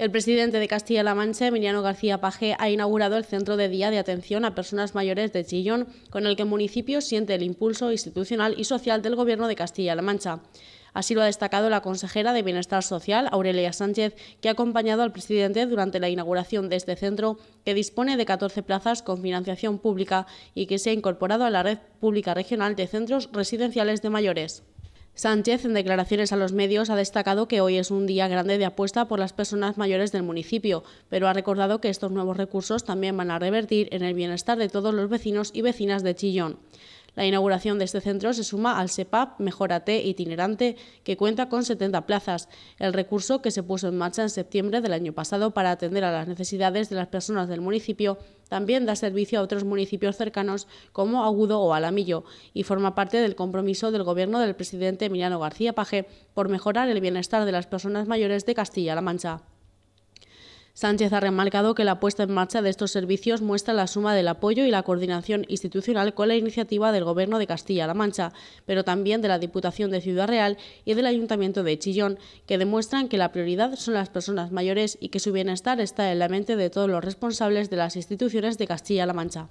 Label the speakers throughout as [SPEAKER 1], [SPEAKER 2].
[SPEAKER 1] El presidente de Castilla-La Mancha, Emiliano García Paje, ha inaugurado el Centro de Día de Atención a Personas Mayores de Chillón, con el que el municipio siente el impulso institucional y social del Gobierno de Castilla-La Mancha. Así lo ha destacado la consejera de Bienestar Social, Aurelia Sánchez, que ha acompañado al presidente durante la inauguración de este centro, que dispone de 14 plazas con financiación pública y que se ha incorporado a la red pública regional de centros residenciales de mayores. Sánchez, en declaraciones a los medios, ha destacado que hoy es un día grande de apuesta por las personas mayores del municipio, pero ha recordado que estos nuevos recursos también van a revertir en el bienestar de todos los vecinos y vecinas de Chillón. La inauguración de este centro se suma al SEPAP Mejorate Itinerante, que cuenta con 70 plazas, el recurso que se puso en marcha en septiembre del año pasado para atender a las necesidades de las personas del municipio también da servicio a otros municipios cercanos como Agudo o Alamillo y forma parte del compromiso del Gobierno del presidente Emiliano García Paje por mejorar el bienestar de las personas mayores de Castilla-La Mancha. Sánchez ha remarcado que la puesta en marcha de estos servicios muestra la suma del apoyo y la coordinación institucional con la iniciativa del Gobierno de Castilla-La Mancha, pero también de la Diputación de Ciudad Real y del Ayuntamiento de Chillón, que demuestran que la prioridad son las personas mayores y que su bienestar está en la mente de todos los responsables de las instituciones de Castilla-La Mancha.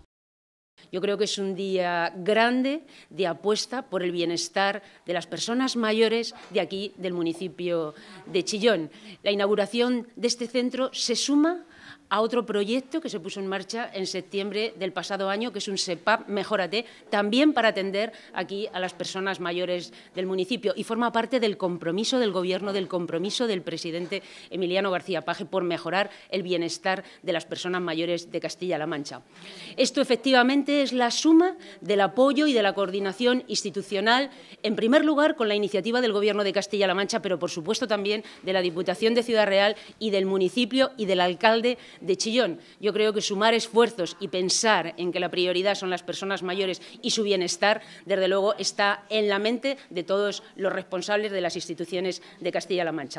[SPEAKER 2] Yo creo que es un día grande de apuesta por el bienestar de las personas mayores de aquí, del municipio de Chillón. La inauguración de este centro se suma a otro proyecto que se puso en marcha en septiembre del pasado año, que es un SEPAP Mejórate, también para atender aquí a las personas mayores del municipio y forma parte del compromiso del Gobierno, del compromiso del presidente Emiliano García Paje por mejorar el bienestar de las personas mayores de Castilla-La Mancha. Esto efectivamente es la suma del apoyo y de la coordinación institucional, en primer lugar con la iniciativa del Gobierno de Castilla-La Mancha, pero por supuesto también de la Diputación de Ciudad Real y del municipio y del alcalde de Chillón. Yo creo que sumar esfuerzos y pensar en que la prioridad son las personas mayores y su bienestar, desde luego, está en la mente de todos los responsables de las instituciones de Castilla-La Mancha.